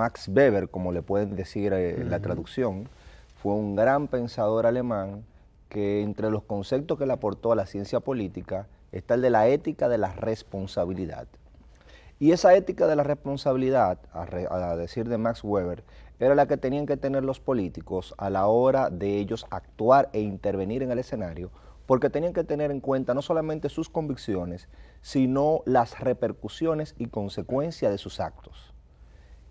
Max Weber, como le pueden decir en eh, la traducción, fue un gran pensador alemán que entre los conceptos que le aportó a la ciencia política está el de la ética de la responsabilidad. Y esa ética de la responsabilidad, a, decir de Max Weber, era la que tenían que tener los políticos a la hora de ellos actuar e intervenir en el escenario, porque tenían que tener en cuenta no solamente sus convicciones, sino las repercusiones y consecuencias de sus actos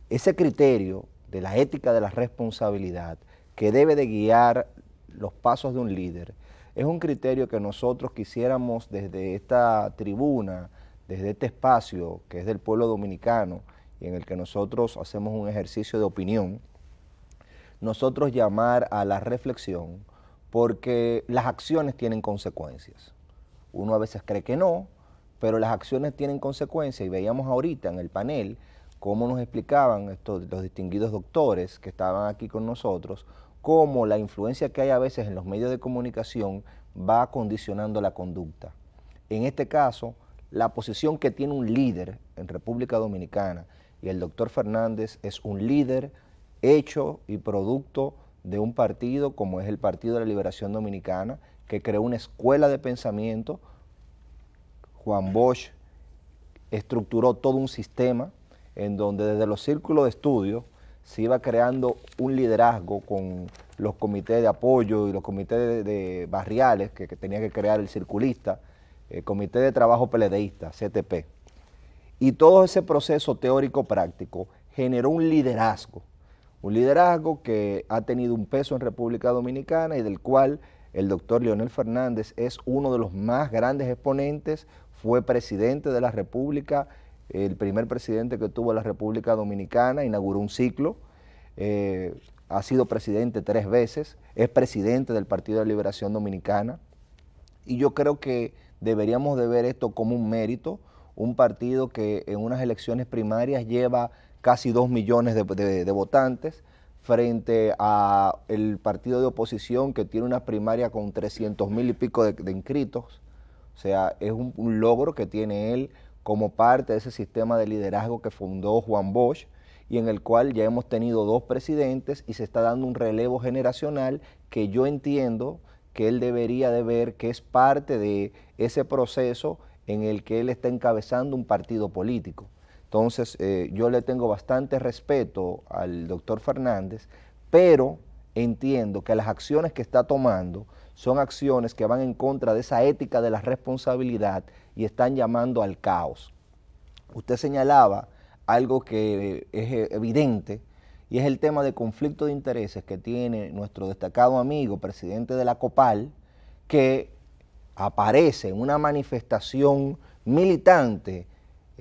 ese criterio de la ética de la responsabilidad que debe de guiar los pasos de un líder, es un criterio que nosotros quisiéramos desde esta tribuna, desde este espacio que es del pueblo dominicano y en el que nosotros hacemos un ejercicio de opinión, nosotros llamar a la reflexión porque las acciones tienen consecuencias. Uno a veces cree que no, pero las acciones tienen consecuencias y veíamos ahorita en el panel como nos explicaban los distinguidos doctores que estaban aquí con nosotros, cómo la influencia que hay a veces en los medios de comunicación va condicionando la conducta. En este caso, la posición que tiene un líder en República Dominicana, y el doctor Fernández es un líder hecho y producto de un partido como es el Partido de la Liberación Dominicana, que creó una escuela de pensamiento. Juan Bosch estructuró todo un sistema en donde desde los círculos de estudio se iba creando un liderazgo con los comités de apoyo y los comités de, barriales que, tenía que crear el circulista, el eh, Comité de Trabajo Peledeísta, CTP. Y todo ese proceso teórico-práctico generó un liderazgo, un liderazgo que ha tenido un peso en República Dominicana y del cual el doctor Leonel Fernández es uno de los más grandes exponentes, fue presidente de la República el primer presidente que tuvo la República Dominicana, inauguró un ciclo, eh, ha sido presidente tres veces, es presidente del Partido de Liberación Dominicana, y yo creo que deberíamos de ver esto como un mérito, un partido que en unas elecciones primarias lleva casi dos millones de, votantes, frente a el partido de oposición que tiene una primaria con 300 mil y pico de, inscritos. O sea, es un, logro que tiene él, como parte de ese sistema de liderazgo que fundó Juan Bosch y en el cual ya hemos tenido dos presidentes y se está dando un relevo generacional que yo entiendo que él debería de ver que es parte de ese proceso en el que él está encabezando un partido político. Entonces, eh, yo le tengo bastante respeto al doctor Fernández, pero entiendo que las acciones que está tomando son acciones que van en contra de esa ética de la responsabilidad y están llamando al caos. Usted señalaba algo que eh, es eh, evidente y es el tema de conflicto de intereses que tiene nuestro destacado amigo, presidente de la COPAL, que aparece en una manifestación militante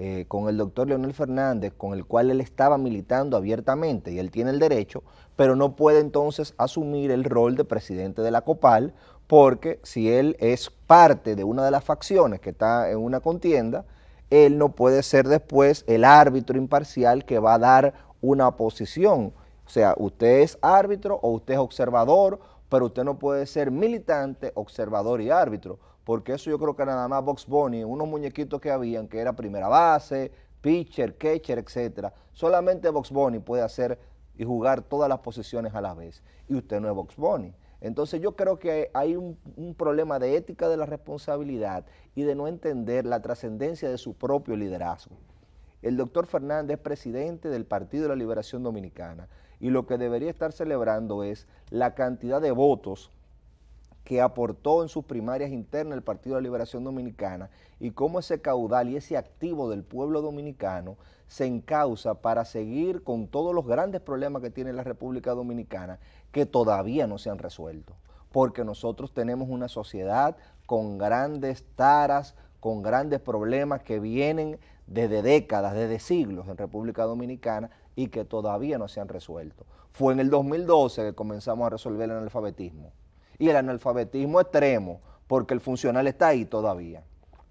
eh, con el doctor Leonel Fernández, con el cual él estaba militando abiertamente y él tiene el derecho, pero no puede entonces asumir el rol de presidente de la COPAL, porque si él es parte de una de las facciones que está en una contienda, él no puede ser después el árbitro imparcial que va a dar una posición. O sea, usted es árbitro o usted es observador, pero usted no puede ser militante, observador y árbitro, porque eso yo creo que nada más Box Bunny, unos muñequitos que habían, que era primera base, pitcher, catcher, etcétera. Solamente Box Bunny puede hacer y jugar todas las posiciones a la vez, y usted no es Box Bunny. Entonces yo creo que hay un, un, problema de ética de la responsabilidad y de no entender la trascendencia de su propio liderazgo. El doctor Fernández es presidente del Partido de la Liberación Dominicana y lo que debería estar celebrando es la cantidad de votos que aportó en sus primarias internas el Partido de la Liberación Dominicana y cómo ese caudal y ese activo del pueblo dominicano se encausa para seguir con todos los grandes problemas que tiene la República Dominicana que todavía no se han resuelto. Porque nosotros tenemos una sociedad con grandes taras, con grandes problemas que vienen desde décadas, desde siglos en República Dominicana y que todavía no se han resuelto. Fue en el 2012 que comenzamos a resolver el analfabetismo y el analfabetismo extremo, porque el funcional está ahí todavía.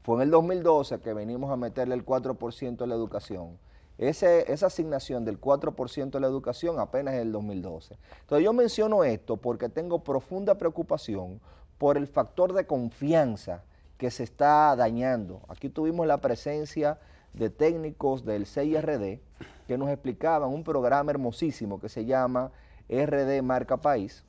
Fue en el 2012 que venimos a meterle el 4% a la educación. esa asignación del 4% a la educación apenas es el 2012. Entonces yo menciono esto porque tengo profunda preocupación por el factor de confianza que se está dañando. Aquí tuvimos la presencia de técnicos del CIRD que nos explicaban un programa hermosísimo que se llama RD Marca País,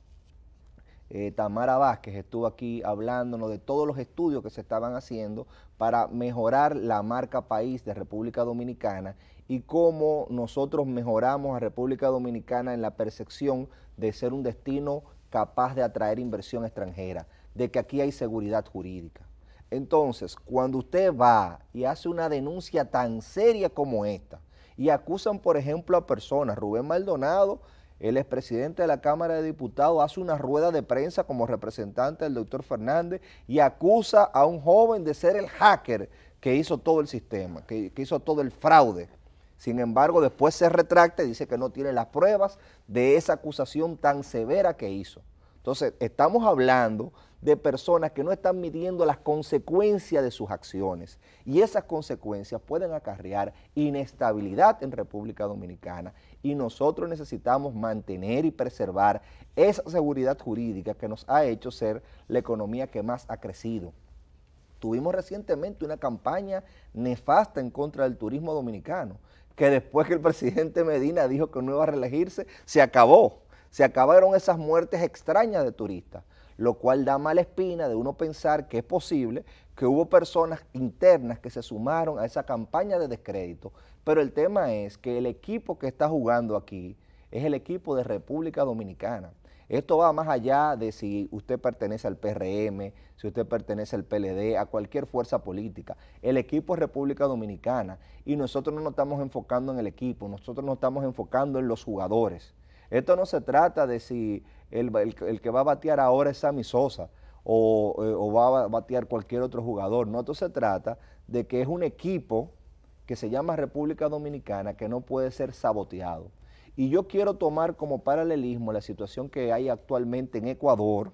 eh, Tamara Vázquez estuvo aquí hablándonos de todos los estudios que se estaban haciendo para mejorar la marca país de República Dominicana y cómo nosotros mejoramos a República Dominicana en la percepción de ser un destino capaz de atraer inversión extranjera, de que aquí hay seguridad jurídica. Entonces, cuando usted va y hace una denuncia tan seria como esta, y acusan, por ejemplo, a personas, Rubén Maldonado, el expresidente de la Cámara de Diputados hace una rueda de prensa como representante del doctor Fernández y acusa a un joven de ser el hacker que hizo todo el sistema, que, hizo todo el fraude. Sin embargo, después se retracta y dice que no tiene las pruebas de esa acusación tan severa que hizo. Entonces, estamos hablando de personas que no están midiendo las consecuencias de sus acciones y esas consecuencias pueden acarrear inestabilidad en República Dominicana y nosotros necesitamos mantener y preservar esa seguridad jurídica que nos ha hecho ser la economía que más ha crecido. Tuvimos recientemente una campaña nefasta en contra del turismo dominicano, que después que el presidente Medina dijo que no iba a reelegirse, se acabó. Se acabaron esas muertes extrañas de turistas, lo cual da mala espina de uno pensar que es posible que hubo personas internas que se sumaron a esa campaña de descrédito. Pero el tema es que el equipo que está jugando aquí es el equipo de República Dominicana. Esto va más allá de si usted pertenece al PRM, si usted pertenece al PLD, a cualquier fuerza política. El equipo es República Dominicana y nosotros no nos estamos enfocando en el equipo, nosotros nos estamos enfocando en los jugadores. Esto no se trata de si el, que va a batear ahora es Sammy Sosa eh, o, va a batear cualquier otro jugador. No, esto se trata de que es un equipo que se llama República Dominicana que no puede ser saboteado. Y yo quiero tomar como paralelismo la situación que hay actualmente en Ecuador.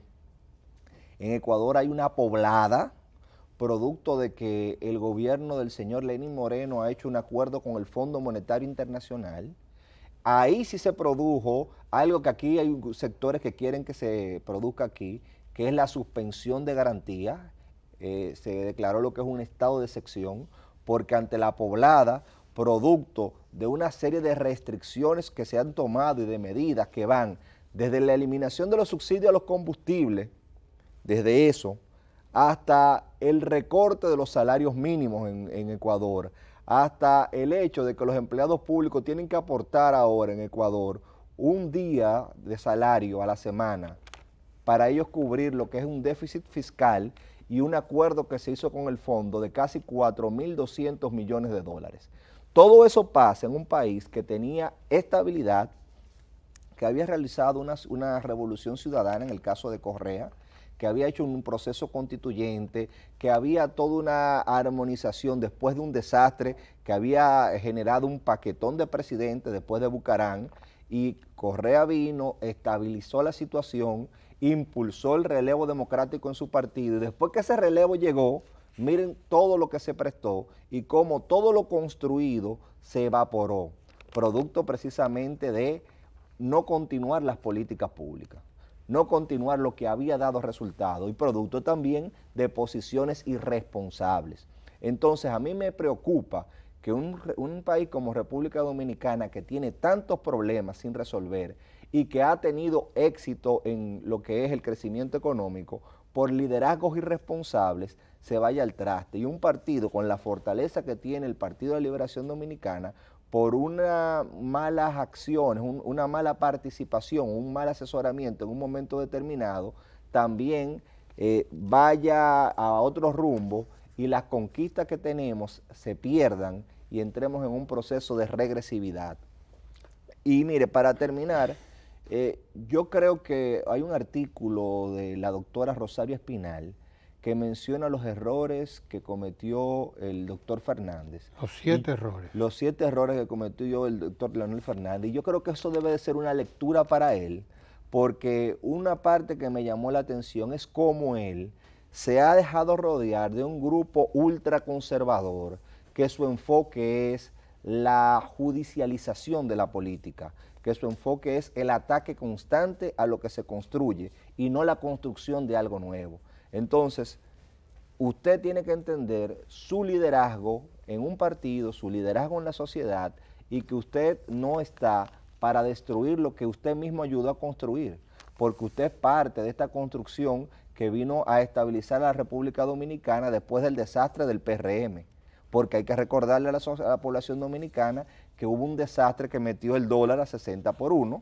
En Ecuador hay una poblada, producto de que el gobierno del señor Lenín Moreno ha hecho un acuerdo con el Fondo Monetario Internacional Ahí sí se produjo algo que aquí hay sectores que quieren que se produzca aquí, que es la suspensión de garantías. Eh, se declaró lo que es un estado de sección, porque ante la poblada, producto de una serie de restricciones que se han tomado y de medidas que van desde la eliminación de los subsidios a los combustibles, desde eso, hasta el recorte de los salarios mínimos en Ecuador, hasta el hecho de que los empleados públicos tienen que aportar ahora en Ecuador un día de salario a la semana para ellos cubrir lo que es un déficit fiscal y un acuerdo que se hizo con el fondo de casi 4.200 millones de dólares. Todo eso pasa en un país que tenía estabilidad, que había realizado una, una revolución ciudadana en el caso de Correa, que había hecho un proceso constituyente, que había toda una armonización después de un desastre, que había generado un paquetón de presidentes después de Bucarán, y Correa vino, estabilizó la situación, impulsó el relevo democrático en su partido, y después que ese relevo llegó, miren todo lo que se prestó y cómo todo lo construido se evaporó, producto precisamente de no continuar las políticas públicas no continuar lo que había dado resultado y producto también de posiciones irresponsables. Entonces a mí me preocupa que un, país como República Dominicana que tiene tantos problemas sin resolver y que ha tenido éxito en lo que es el crecimiento económico, por liderazgos irresponsables se vaya al traste. Y un partido con la fortaleza que tiene el Partido de Liberación Dominicana por unas malas acciones, una mala participación, un mal asesoramiento en un momento determinado, también eh, vaya a otro rumbo y las conquistas que tenemos se pierdan y entremos en un proceso de regresividad. Y mire, para terminar, eh, yo creo que hay un artículo de la doctora Rosario Espinal que menciona los errores que cometió el doctor Fernández. Los siete errores. Los siete errores que cometió el doctor Leonel Fernández. yo creo que eso debe de ser una lectura para él, porque una parte que me llamó la atención es cómo él se ha dejado rodear de un grupo ultraconservador que su enfoque es la judicialización de la política, que su enfoque es el ataque constante a lo que se construye y no la construcción de algo nuevo. Entonces, usted tiene que entender su liderazgo en un partido, su liderazgo en la sociedad y que usted no está para destruir lo que usted mismo ayudó a construir, porque usted es parte de esta construcción que vino a estabilizar la República Dominicana después del desastre del PRM, porque hay que recordarle a la, a la población dominicana que hubo un desastre que metió el dólar a 60 por 1,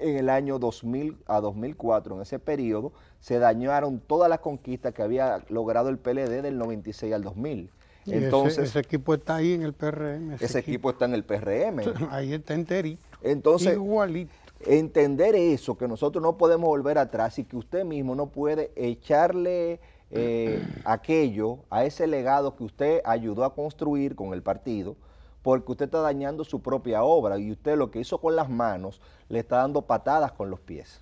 en el año 2000 a 2004, en ese periodo, se dañaron todas las conquistas que había logrado el PLD del 96 al 2000. Entonces, ese, equipo está ahí en el PRM. Ese, equipo, está en el PRM. Ahí está enterito. Entonces, igualito. Entender eso, que nosotros no podemos volver atrás y que usted mismo no puede echarle eh, aquello a ese legado que usted ayudó a construir con el partido, porque usted está dañando su propia obra y usted lo que hizo con las manos le está dando patadas con los pies.